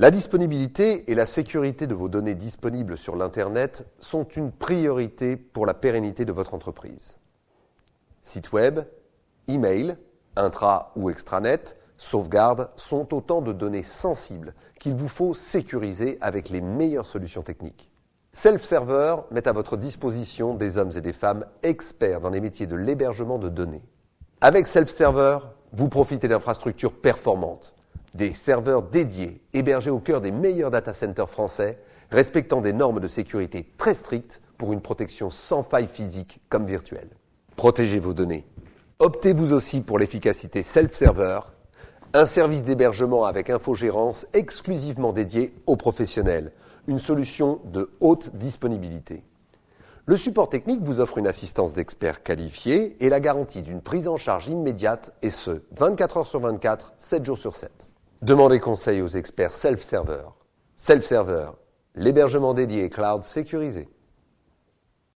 La disponibilité et la sécurité de vos données disponibles sur l'Internet sont une priorité pour la pérennité de votre entreprise. Site web, email, intra ou extranet, sauvegarde sont autant de données sensibles qu'il vous faut sécuriser avec les meilleures solutions techniques. Self-Server met à votre disposition des hommes et des femmes experts dans les métiers de l'hébergement de données. Avec Self-Server, vous profitez d'infrastructures performantes des serveurs dédiés, hébergés au cœur des meilleurs data centers français, respectant des normes de sécurité très strictes pour une protection sans faille physique comme virtuelle. Protégez vos données. Optez vous aussi pour l'efficacité self-server, un service d'hébergement avec infogérance exclusivement dédié aux professionnels, une solution de haute disponibilité. Le support technique vous offre une assistance d'experts qualifiés et la garantie d'une prise en charge immédiate, et ce, 24 heures sur 24, 7 jours sur 7. Demandez conseil aux experts self-serveur. Self-serveur, l'hébergement dédié cloud sécurisé.